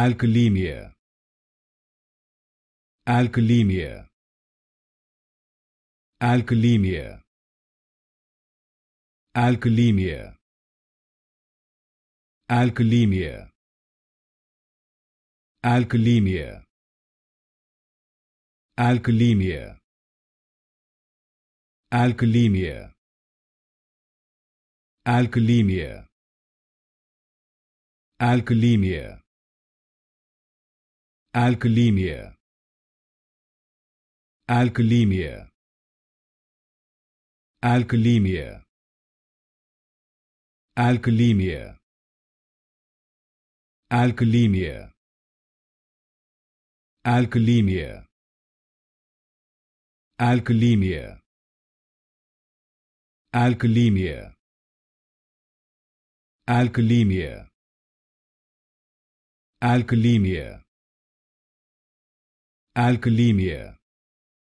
alkalemia alkalemia alkalemia alkalemia alkalemia alkalemia alkalemia alkalemia alkalemia alkalemia alkalemia alkalemia alkalemia alkalemia alkalemia alkalemia alkalemia alkalemia alkalemia alkalemia Алькалимия